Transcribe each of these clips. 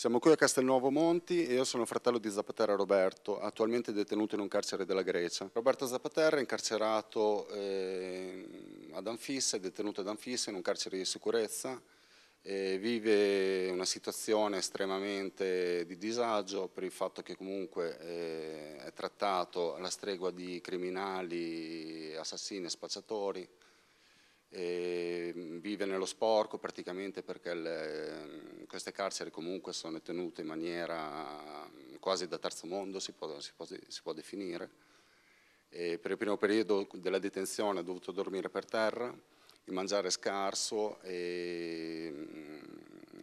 Siamo qui a Castelnuovo Monti e io sono fratello di Zapatera Roberto, attualmente detenuto in un carcere della Grecia. Roberto Zapatera è incarcerato eh, ad Anfissa, è detenuto ad Anfissa in un carcere di sicurezza, eh, vive una situazione estremamente di disagio per il fatto che comunque eh, è trattato alla stregua di criminali, assassini, e spacciatori e mm, vive nello sporco praticamente perché le, mm, queste carceri comunque sono tenute in maniera mm, quasi da terzo mondo, si può, si può, si può definire. E per il primo periodo della detenzione ha dovuto dormire per terra, il mangiare è scarso e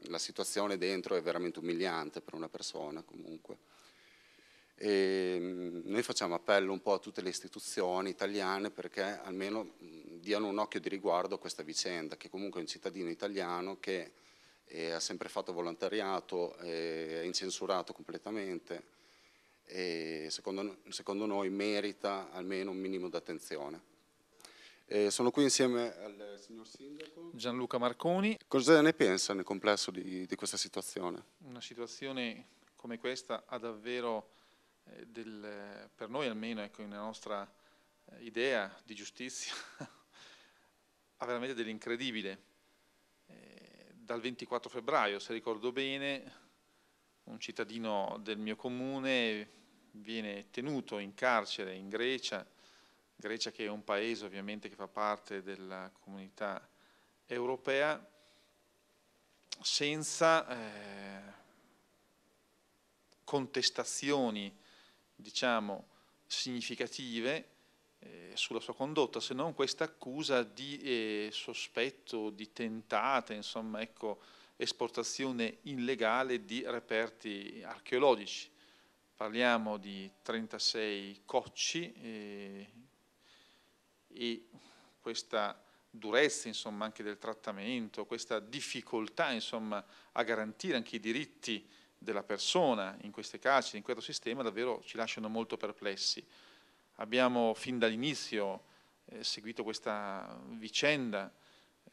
la situazione dentro è veramente umiliante per una persona comunque. E mm, noi facciamo appello un po' a tutte le istituzioni italiane perché almeno mm, diano un occhio di riguardo a questa vicenda, che comunque è un cittadino italiano che eh, ha sempre fatto volontariato, eh, è incensurato completamente e secondo, secondo, noi merita almeno un minimo d'attenzione. Eh, sono qui insieme al signor Sindaco Gianluca Marconi. Cosa ne pensa nel complesso di, di questa situazione? Una situazione come questa ha davvero eh, del, per noi almeno, ecco, nella nostra eh, idea di giustizia, ha veramente dell'incredibile. Eh, dal 24 febbraio, se ricordo bene, un cittadino del mio comune viene tenuto in carcere in Grecia, Grecia che è un paese ovviamente che fa parte della comunità europea, senza eh, contestazioni diciamo, significative eh, sulla sua condotta, se non questa accusa di eh, sospetto, di tentata, insomma, ecco, esportazione illegale di reperti archeologici. Parliamo di 36 cocci eh, e questa durezza insomma, anche del trattamento, questa difficoltà insomma, a garantire anche i diritti della persona in queste carceri, in questo sistema, davvero ci lasciano molto perplessi. Abbiamo fin dall'inizio eh, seguito questa vicenda,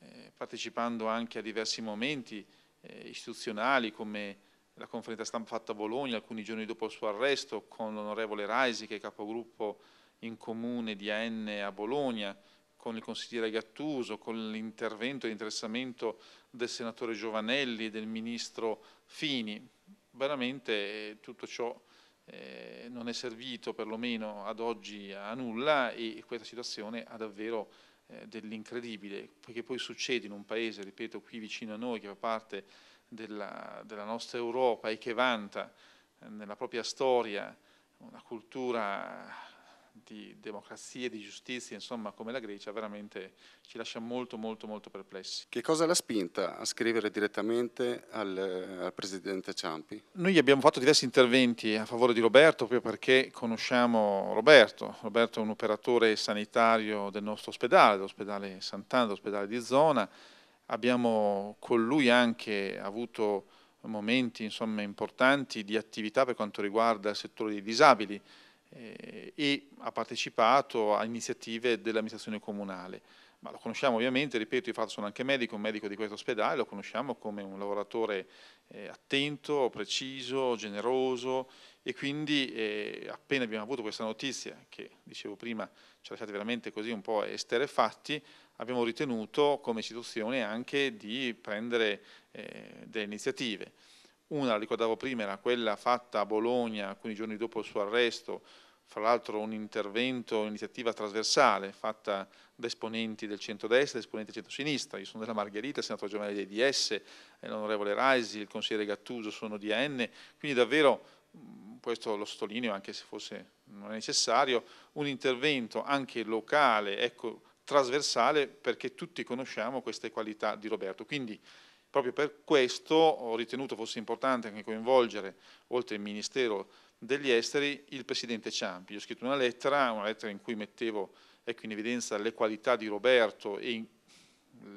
eh, partecipando anche a diversi momenti eh, istituzionali come la conferenza stampa fatta a Bologna alcuni giorni dopo il suo arresto con l'onorevole Raisi che è capogruppo in comune di AN a Bologna, con il consigliere Gattuso, con l'intervento e l'interessamento del senatore Giovanelli e del ministro Fini veramente eh, tutto ciò eh, non è servito perlomeno ad oggi a nulla e questa situazione ha davvero eh, dell'incredibile, perché poi succede in un paese, ripeto, qui vicino a noi, che fa parte della, della nostra Europa e che vanta nella propria storia una cultura di democrazia, di giustizia, insomma come la Grecia, veramente ci lascia molto molto molto perplessi. Che cosa l'ha spinta a scrivere direttamente al, al Presidente Ciampi? Noi abbiamo fatto diversi interventi a favore di Roberto proprio perché conosciamo Roberto. Roberto è un operatore sanitario del nostro ospedale, dell'ospedale Sant'Anna, dell'ospedale di zona. Abbiamo con lui anche avuto momenti insomma, importanti di attività per quanto riguarda il settore dei disabili eh, e ha partecipato a iniziative dell'amministrazione comunale. Ma lo conosciamo ovviamente, ripeto, io sono anche medico, un medico di questo ospedale, lo conosciamo come un lavoratore eh, attento, preciso, generoso e quindi eh, appena abbiamo avuto questa notizia, che dicevo prima ci ha lasciati veramente così un po' esterefatti, abbiamo ritenuto come istituzione anche di prendere eh, delle iniziative. Una, la ricordavo prima, era quella fatta a Bologna alcuni giorni dopo il suo arresto fra l'altro un intervento, un'iniziativa trasversale fatta da esponenti del centro-destra e esponenti del centro-sinistra. Io sono della Margherita, senatore Giovanni dei DS, l'onorevole Raisi, il consigliere Gattuso sono di AN, quindi davvero questo lo sottolineo anche se forse non è necessario, un intervento anche locale, ecco, trasversale, perché tutti conosciamo queste qualità di Roberto. Quindi proprio per questo ho ritenuto fosse importante anche coinvolgere, oltre il Ministero degli esteri il presidente Ciampi. Io ho scritto una lettera, una lettera in cui mettevo ecco, in evidenza le qualità di Roberto e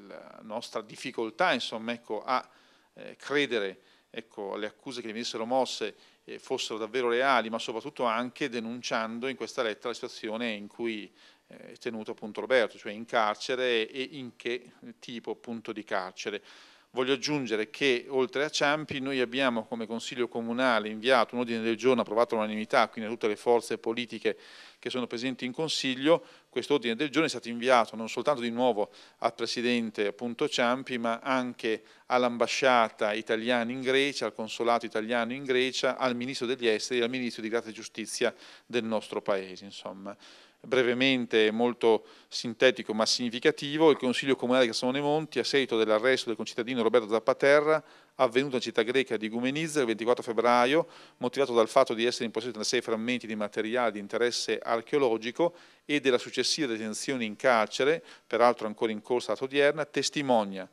la nostra difficoltà insomma, ecco, a eh, credere ecco, alle accuse che gli venissero mosse eh, fossero davvero reali, ma soprattutto anche denunciando in questa lettera la situazione in cui eh, è tenuto appunto Roberto, cioè in carcere e in che tipo appunto di carcere. Voglio aggiungere che oltre a Ciampi noi abbiamo come Consiglio Comunale inviato un ordine del giorno approvato all'unanimità, quindi a tutte le forze politiche che sono presenti in Consiglio, questo ordine del giorno è stato inviato non soltanto di nuovo al Presidente appunto, Ciampi ma anche all'ambasciata italiana in Grecia, al consolato italiano in Grecia, al Ministro degli Esteri e al Ministro di Grazia e Giustizia del nostro Paese. Insomma brevemente molto sintetico ma significativo, il Consiglio Comunale di Cassone Monti, a seguito dell'arresto del concittadino Roberto Zappaterra, avvenuto in città greca di Gumenizza il 24 febbraio, motivato dal fatto di essere in possesso di 36 frammenti di materiale di interesse archeologico e della successiva detenzione in carcere, peraltro ancora in corso alla odierna, testimonia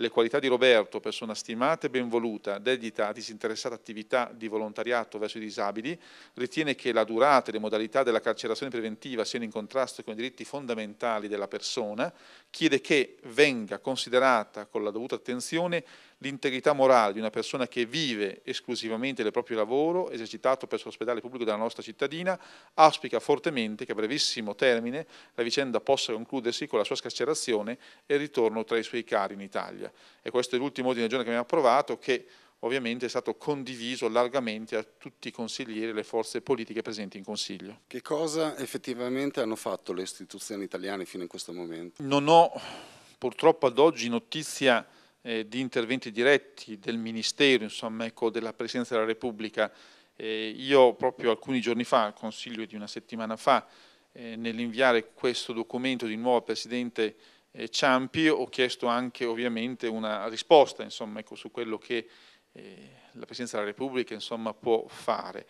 le qualità di Roberto, persona stimata e ben voluta, dedita a disinteressata attività di volontariato verso i disabili, ritiene che la durata e le modalità della carcerazione preventiva siano in contrasto con i diritti fondamentali della persona, chiede che venga considerata con la dovuta attenzione l'integrità morale di una persona che vive esclusivamente del proprio lavoro esercitato presso l'ospedale pubblico della nostra cittadina, auspica fortemente che a brevissimo termine la vicenda possa concludersi con la sua scarcerazione e il ritorno tra i suoi cari in Italia. E questo è l'ultimo ordine del giorno che abbiamo approvato che ovviamente è stato condiviso largamente a tutti i consiglieri e le forze politiche presenti in Consiglio. Che cosa effettivamente hanno fatto le istituzioni italiane fino a questo momento? Non ho purtroppo ad oggi notizia eh, di interventi diretti del Ministero, insomma, ecco, della Presidenza della Repubblica. Eh, io proprio alcuni giorni fa, al Consiglio di una settimana fa, eh, nell'inviare questo documento di nuovo al Presidente eh, Ciampi, ho chiesto anche ovviamente una risposta insomma, ecco, su quello che eh, la Presidenza della Repubblica insomma, può fare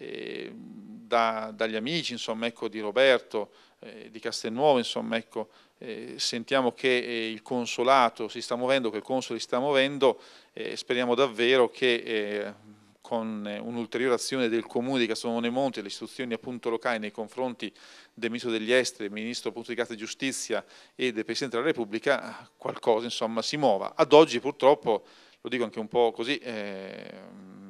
eh, da, dagli amici insomma, ecco, di Roberto, eh, di Castelnuovo, insomma, ecco, eh, sentiamo che eh, il consolato si sta muovendo, che il console si sta muovendo, eh, speriamo davvero che eh, con eh, un'ulteriore azione del Comune di Castelnuovo Monti, le istituzioni appunto locali nei confronti del Ministro degli Esteri, del Ministro appunto di Casa e Giustizia e del Presidente della Repubblica, qualcosa insomma si muova. Ad oggi purtroppo, lo dico anche un po' così, ehm,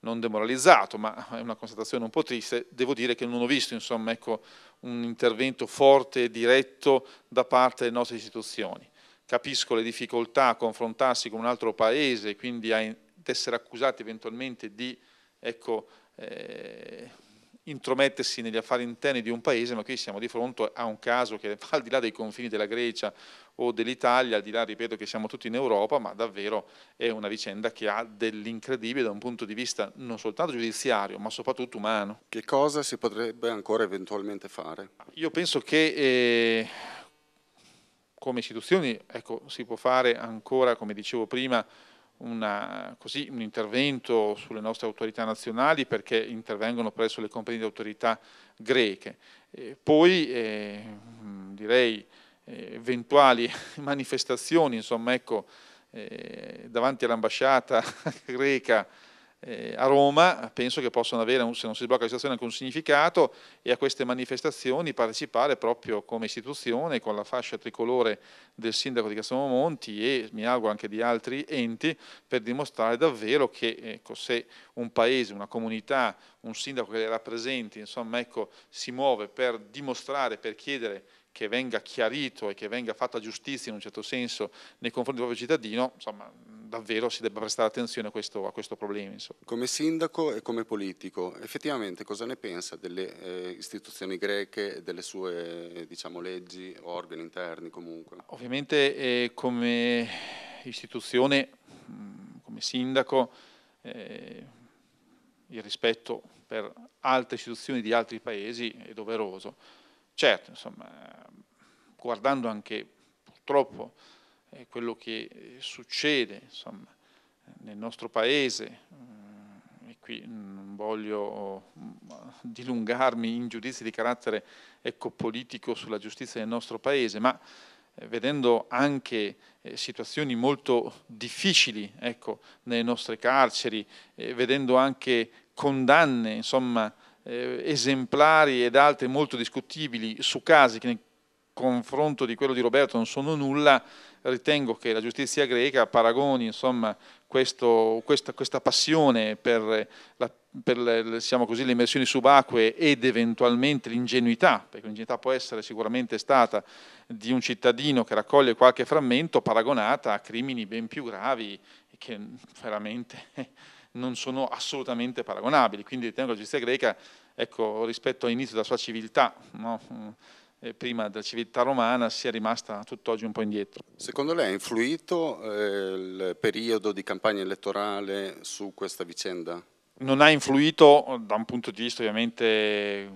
non demoralizzato, ma è una constatazione un po' triste, devo dire che non ho visto insomma, ecco, un intervento forte e diretto da parte delle nostre istituzioni. Capisco le difficoltà a confrontarsi con un altro paese, quindi ad essere accusati eventualmente di ecco, eh, intromettersi negli affari interni di un paese, ma qui siamo di fronte a un caso che va al di là dei confini della Grecia o dell'Italia, al di là, ripeto, che siamo tutti in Europa, ma davvero è una vicenda che ha dell'incredibile da un punto di vista non soltanto giudiziario, ma soprattutto umano. Che cosa si potrebbe ancora eventualmente fare? Io penso che... Eh, come istituzioni ecco, si può fare ancora, come dicevo prima, una, così, un intervento sulle nostre autorità nazionali perché intervengono presso le competenti autorità greche. E poi eh, direi eh, eventuali manifestazioni insomma, ecco, eh, davanti all'ambasciata greca eh, a Roma penso che possano avere, se non si sblocca la situazione, anche un significato e a queste manifestazioni partecipare proprio come istituzione con la fascia tricolore del sindaco di Castello Monti e mi auguro anche di altri enti per dimostrare davvero che ecco, se un paese, una comunità, un sindaco che le rappresenti insomma, ecco, si muove per dimostrare, per chiedere che venga chiarito e che venga fatta giustizia in un certo senso nei confronti del proprio cittadino, insomma davvero si debba prestare attenzione a questo, a questo problema. Insomma. Come sindaco e come politico, effettivamente cosa ne pensa delle eh, istituzioni greche delle sue diciamo, leggi organi interni comunque? Ovviamente eh, come istituzione, come sindaco, eh, il rispetto per altre istituzioni di altri paesi è doveroso. Certo, insomma, guardando anche purtroppo eh, quello che eh, succede insomma, nel nostro paese, mm, e qui non voglio mm, dilungarmi in giudizi di carattere politico sulla giustizia del nostro paese, ma eh, vedendo anche eh, situazioni molto difficili ecco, nelle nostre carceri, eh, vedendo anche condanne insomma, eh, esemplari ed altre molto discutibili su casi che nel confronto di quello di Roberto non sono nulla, ritengo che la giustizia greca paragoni insomma, questo, questa, questa, passione per, la, per le, diciamo così, le, immersioni subacquee ed eventualmente l'ingenuità, perché l'ingenuità può essere sicuramente stata di un cittadino che raccoglie qualche frammento paragonata a crimini ben più gravi che veramente non sono assolutamente paragonabili. Quindi ritengo che la giustizia greca, ecco, rispetto all'inizio della sua civiltà, no? Eh, prima della civiltà romana sia rimasta tutt'oggi un po' indietro. Secondo lei ha influito eh, il periodo di campagna elettorale su questa vicenda? Non ha influito da un punto di vista ovviamente,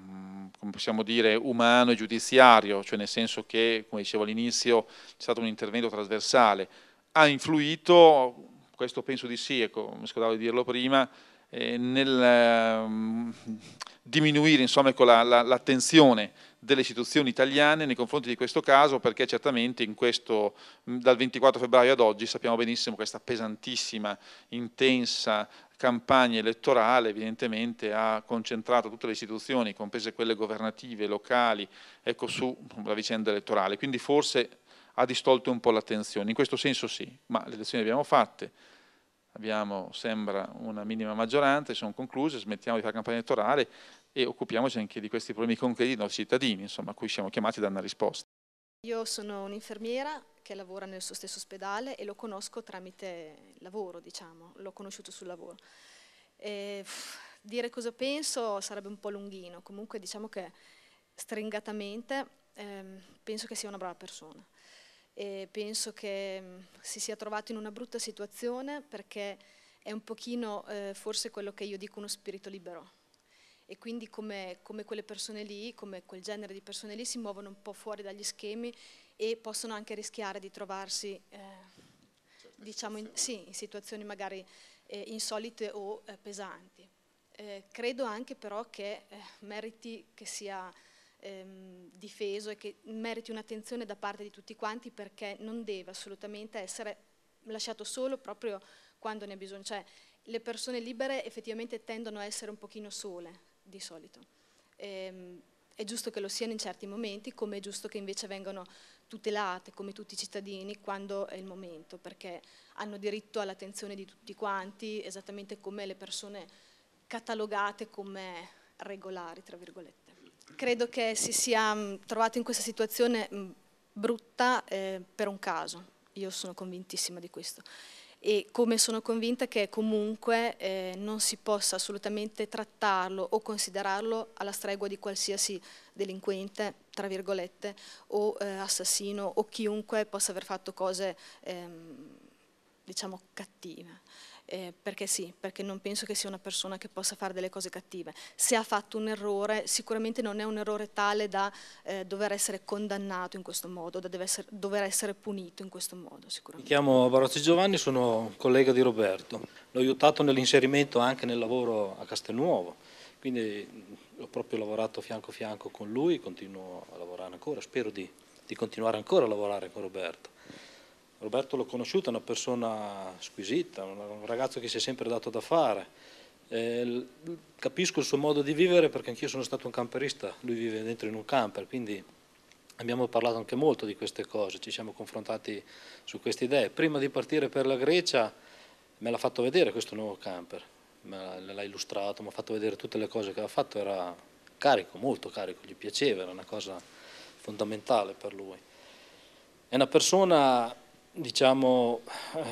mm, come possiamo dire, umano e giudiziario, cioè nel senso che, come dicevo all'inizio, c'è stato un intervento trasversale. Ha influito, questo penso di sì, ecco, mi scordavo di dirlo prima, eh, nel eh, diminuire insomma, ecco, la, la, la tensione delle istituzioni italiane nei confronti di questo caso perché certamente questo, dal 24 febbraio ad oggi sappiamo benissimo questa pesantissima, intensa campagna elettorale evidentemente ha concentrato tutte le istituzioni, comprese quelle governative, locali, ecco, la vicenda elettorale. Quindi forse ha distolto un po' l'attenzione. In questo senso sì, ma le elezioni le abbiamo fatte, abbiamo, sembra, una minima maggioranza, sono concluse, smettiamo di fare campagna elettorale, e occupiamoci anche di questi problemi concreti dei nostri cittadini, insomma, a cui siamo chiamati a dare una risposta. Io sono un'infermiera che lavora nel suo stesso ospedale e lo conosco tramite lavoro, diciamo, l'ho conosciuto sul lavoro. E, pff, dire cosa penso sarebbe un po' lunghino, comunque diciamo che stringatamente ehm, penso che sia una brava persona. E penso che mm, si sia trovato in una brutta situazione perché è un pochino eh, forse quello che io dico uno spirito libero, e quindi come, come, quelle persone lì, come quel genere di persone lì si muovono un po' fuori dagli schemi e possono anche rischiare di trovarsi eh, diciamo in, sì, in, situazioni magari eh, insolite o eh, pesanti. Eh, credo anche però che eh, meriti che sia ehm, difeso e che meriti un'attenzione da parte di tutti quanti perché non deve assolutamente essere lasciato solo proprio quando ne ha bisogno. Cioè, le persone libere effettivamente tendono a essere un pochino sole, di solito. E, ehm, è giusto che lo siano in certi momenti, come è giusto che invece vengano tutelate come tutti i cittadini quando è il momento, perché hanno diritto all'attenzione di tutti quanti, esattamente come le persone catalogate come regolari, tra virgolette. Credo che si sia mm, trovato in questa situazione mm, brutta eh, per un caso, io sono convintissima di questo e come sono convinta che comunque eh, non si possa assolutamente trattarlo o considerarlo alla stregua di qualsiasi delinquente, tra virgolette, o eh, assassino o chiunque possa aver fatto cose ehm, diciamo cattive eh, perché sì, perché non penso che sia una persona che possa fare delle cose cattive. Se ha fatto un errore, sicuramente non è un errore tale da eh, dover essere condannato in questo modo, da essere, dover essere punito in questo modo Mi chiamo Barozzi Giovanni, sono collega di Roberto, l'ho aiutato nell'inserimento anche nel lavoro a Castelnuovo, quindi mm, ho proprio lavorato fianco a fianco con lui, continuo a lavorare ancora, spero di, di continuare ancora a lavorare con Roberto. Roberto l'ho conosciuto, è una persona squisita, un ragazzo che si è sempre dato da fare. Eh, capisco il suo modo di vivere perché anch'io sono stato un camperista, lui vive dentro in un camper, quindi abbiamo parlato anche molto di queste cose, ci siamo confrontati su queste idee. Prima di partire per la Grecia me l'ha fatto vedere questo nuovo camper, me l'ha illustrato, mi ha fatto vedere tutte le cose che aveva fatto, era carico, molto carico, gli piaceva, era una cosa fondamentale per lui. È una persona diciamo, eh,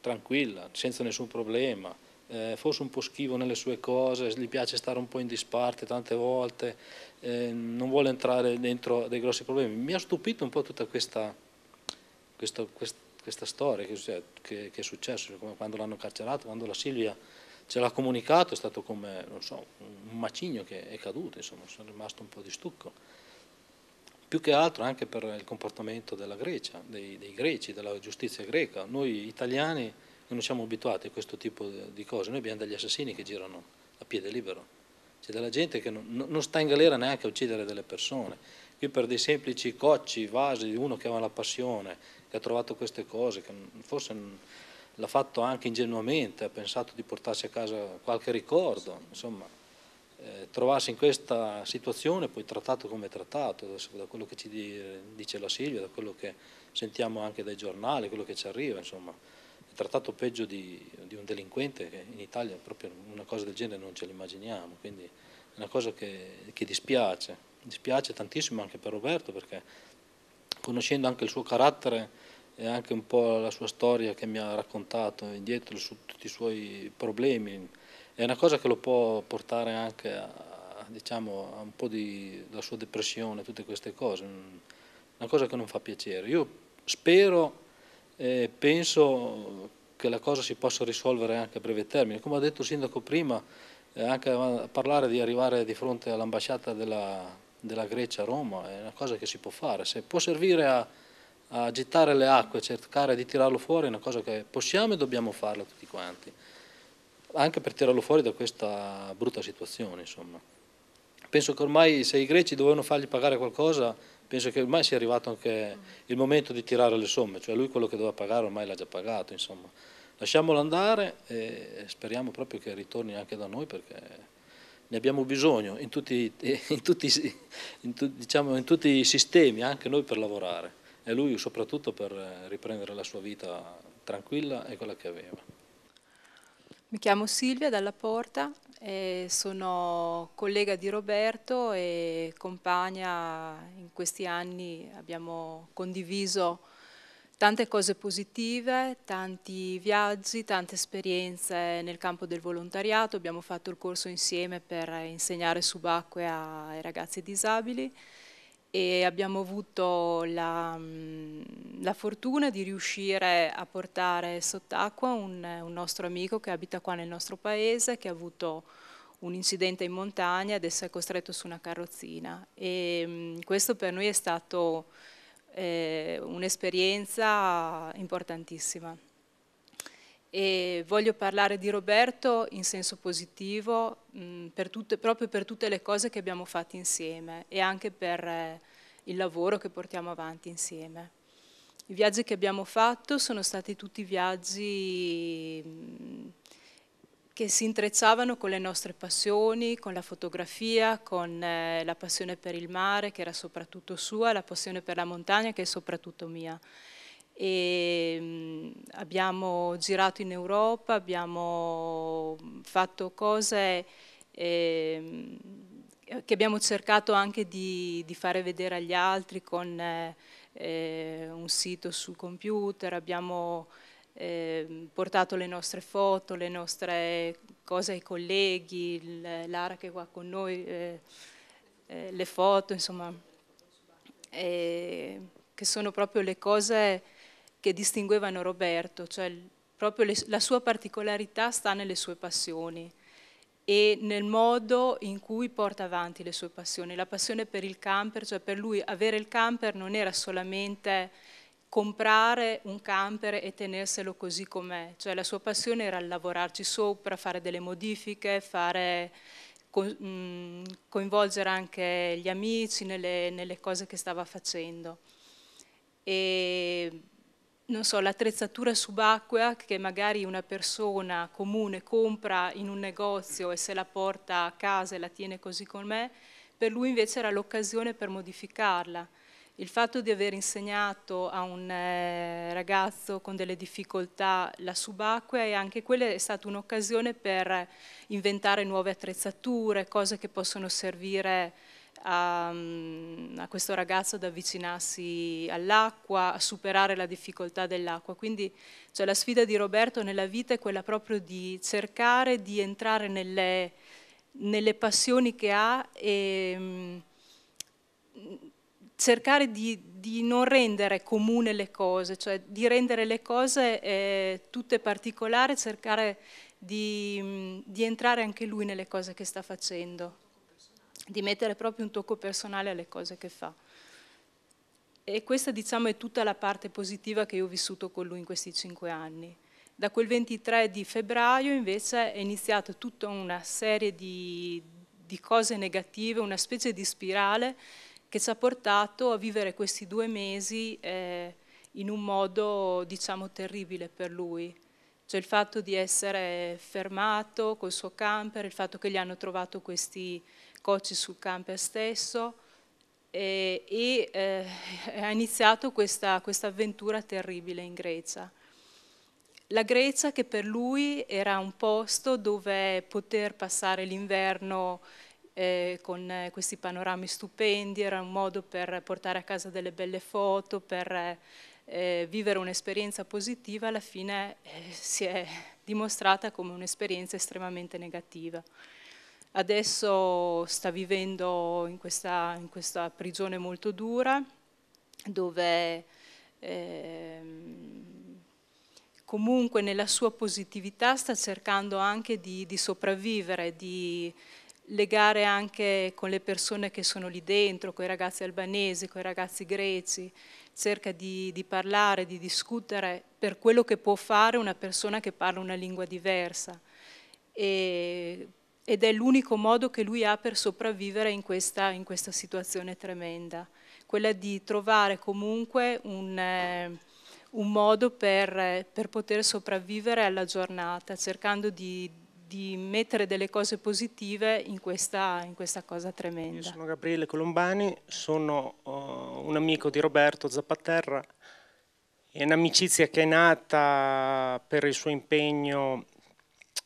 tranquilla, senza nessun problema, eh, forse un po' schivo nelle sue cose, gli piace stare un po' in disparte tante volte, eh, non vuole entrare dentro dei grossi problemi. Mi ha stupito un po' tutta questa, questa, questa, questa storia che, cioè, che, che, è successa, cioè, quando l'hanno carcerato, quando la Silvia ce l'ha comunicato, è stato come so, un macigno che è caduto, insomma, sono rimasto un po' di stucco più che altro anche per il comportamento della Grecia, dei, dei greci, della giustizia greca. Noi italiani non siamo abituati a questo tipo di cose, noi abbiamo degli assassini che girano a piede libero, c'è della gente che non, non, sta in galera neanche a uccidere delle persone, qui per dei semplici cocci, vasi di uno che aveva la passione, che ha trovato queste cose, che forse l'ha fatto anche ingenuamente, ha pensato di portarsi a casa qualche ricordo, insomma eh, trovarsi in questa situazione poi trattato come trattato, da quello che ci dice la Silvia, da quello che sentiamo anche dai giornali, quello che ci arriva, insomma, è trattato peggio di, di un delinquente che in Italia proprio una cosa del genere non ce l'immaginiamo, quindi è una cosa che, che dispiace, dispiace tantissimo anche per Roberto perché conoscendo anche il suo carattere e anche un po' la sua storia che mi ha raccontato indietro su tutti i suoi problemi, è una cosa che lo può portare anche a, diciamo, a un po' di, sua depressione, tutte queste cose. Mm, una cosa che non fa piacere. Io spero e eh, penso che la cosa si possa risolvere anche a breve termine. Come ha detto il sindaco prima, eh, anche a parlare di arrivare di fronte all'ambasciata della, della Grecia a Roma è una cosa che si può fare. Se può servire a a gettare le acque, cercare di tirarlo fuori è una cosa che possiamo e dobbiamo farla tutti quanti anche per tirarlo fuori da questa brutta situazione. Insomma. Penso che ormai se i greci dovevano fargli pagare qualcosa, penso che ormai sia arrivato anche il momento di tirare le somme, cioè lui quello che doveva pagare ormai l'ha già pagato. Insomma. Lasciamolo andare e speriamo proprio che ritorni anche da noi perché ne abbiamo bisogno in tutti, in tutti, in tu, diciamo, in tutti i sistemi, anche noi per lavorare e lui soprattutto per riprendere la sua vita tranquilla e quella che aveva. Mi chiamo Silvia Dalla Porta, eh, sono collega di Roberto e compagna in questi anni abbiamo condiviso tante cose positive, tanti viaggi, tante esperienze nel campo del volontariato, abbiamo fatto il corso insieme per insegnare subacquea ai ragazzi disabili e abbiamo avuto la mm, la fortuna di riuscire a portare sott'acqua un, un nostro amico che abita qua nel nostro paese, che ha avuto un incidente in montagna, adesso è costretto su una carrozzina. E mm, questo per noi è stato eh, un'esperienza importantissima. E voglio parlare di Roberto in senso positivo, mh, mm, per tutte, proprio per tutte le cose che abbiamo fatto insieme e anche per eh, il lavoro che portiamo avanti insieme. I viaggi che abbiamo fatto sono stati tutti viaggi mm, che si intrecciavano con le nostre passioni, con la fotografia, con eh, la passione per il mare che era soprattutto sua, la passione per la montagna che è soprattutto mia. E mm, abbiamo girato in Europa, abbiamo mm, fatto cose ehm, che abbiamo cercato anche di, fare vedere agli altri con... Eh, eh, un sito sul computer, abbiamo eh, portato le nostre foto, le nostre cose ai colleghi, Lara che è qua con noi, eh, eh le foto, insomma, eh, che sono proprio le cose che distinguevano Roberto, cioè proprio le, la sua particolarità sta nelle sue passioni e nel modo in cui porta avanti le sue passioni. La passione per il camper, cioè per lui avere il camper non era solamente comprare un camper e tenerselo così com'è, cioè la sua passione era lavorarci sopra, fare delle modifiche, fare mm, coinvolgere anche gli amici nelle, nelle cose che stava facendo. E non so, l'attrezzatura subacquea che magari una persona comune compra in un negozio e se la porta a casa e la tiene così con me, per lui invece era l'occasione per modificarla. Il fatto di aver insegnato a un eh, ragazzo con delle difficoltà la subacquea e anche quella è stata un'occasione per inventare nuove attrezzature, cose che possono servire a, mm, a questo ragazzo ad avvicinarsi all'acqua, a superare la difficoltà dell'acqua. Quindi cioè, la sfida di Roberto nella vita è quella proprio di cercare di entrare nelle, nelle passioni che ha e mm, cercare di, di, non rendere comune le cose, cioè di rendere le cose eh, tutte particolari, cercare di, mm, di entrare anche lui nelle cose che sta facendo di mettere proprio un tocco personale alle cose che fa. E questa diciamo è tutta la parte positiva che io ho vissuto con lui in questi cinque anni. Da quel 23 di febbraio invece è iniziata tutta una serie di, di cose negative, una specie di spirale che ci ha portato a vivere questi due mesi eh, in un modo diciamo terribile per lui. Cioè il fatto di essere fermato col suo camper, il fatto che gli hanno trovato questi cocci sul camper stesso e, e eh, ha iniziato questa, questa avventura terribile in Grecia. La Grecia che per lui era un posto dove poter passare l'inverno eh, con eh, questi panorami stupendi, era un modo per portare a casa delle belle foto, per eh, eh, vivere un'esperienza positiva alla fine eh, si è dimostrata come un'esperienza estremamente negativa. Adesso sta vivendo in questa, in questa prigione molto dura dove eh, comunque nella sua positività sta cercando anche di, di sopravvivere, di legare anche con le persone che sono lì dentro, con i ragazzi albanesi, con i ragazzi greci, cerca di, di, parlare, di discutere per quello che può fare una persona che parla una lingua diversa. E, ed è l'unico modo che lui ha per sopravvivere in questa, in questa situazione tremenda, quella di trovare comunque un, eh, un modo per, per poter sopravvivere alla giornata, cercando di di mettere delle cose positive in questa, in questa cosa tremenda. Io sono Gabriele Colombani, sono uh, un amico di Roberto Zappaterra, è un'amicizia che è nata per il suo impegno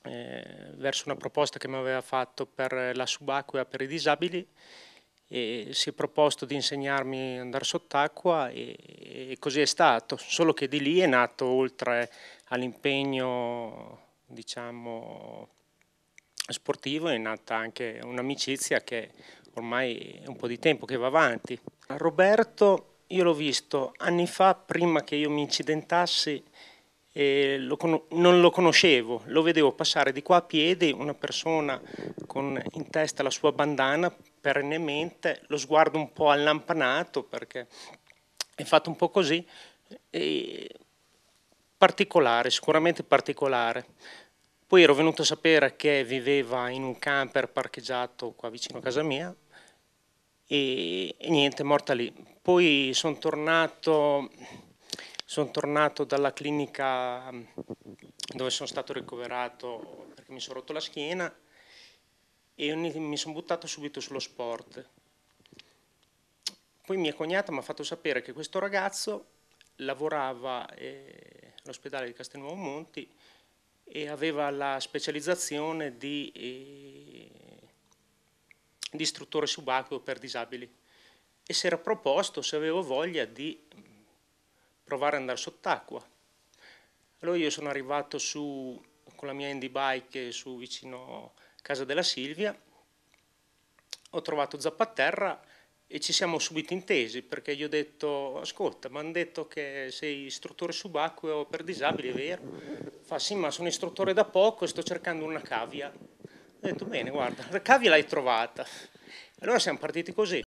eh, verso una proposta che mi aveva fatto per la subacquea per i disabili e si è proposto di insegnarmi ad andare sott'acqua e, e, così è stato, solo che di lì è nato oltre all'impegno diciamo sportivo è nata anche un'amicizia che ormai è un po' di tempo che va avanti. Roberto io l'ho visto anni fa, prima che io mi incidentassi, eh, lo non lo conoscevo, lo vedevo passare di qua a piedi, una persona con in testa la sua bandana perennemente, lo sguardo un po' allampanato perché è fatto un po' così, particolare, sicuramente particolare. Poi ero venuto a sapere che viveva in un camper parcheggiato qua vicino a casa mia e, e niente, morta lì. Poi sono tornato, son tornato dalla clinica mm, dove sono stato ricoverato perché mi sono rotto la schiena e mi sono buttato subito sullo sport. Poi mia cognata mi ha fatto sapere che questo ragazzo lavorava eh, all'ospedale di Castelnuovo Monti e aveva la specializzazione di, eh, di istruttore subacqueo per disabili e si era proposto se avevo voglia di mm, provare ad andare sott'acqua. Allora io sono arrivato su, con la mia handy bike su vicino Casa della Silvia, ho trovato Zappaterra e ci siamo subito intesi perché gli ho detto ascolta mi hanno detto che sei istruttore subacqueo per disabili è vero fa sì ma sono istruttore da poco e sto cercando una cavia. Ho detto bene guarda, la cavia l'hai trovata. Allora siamo partiti così.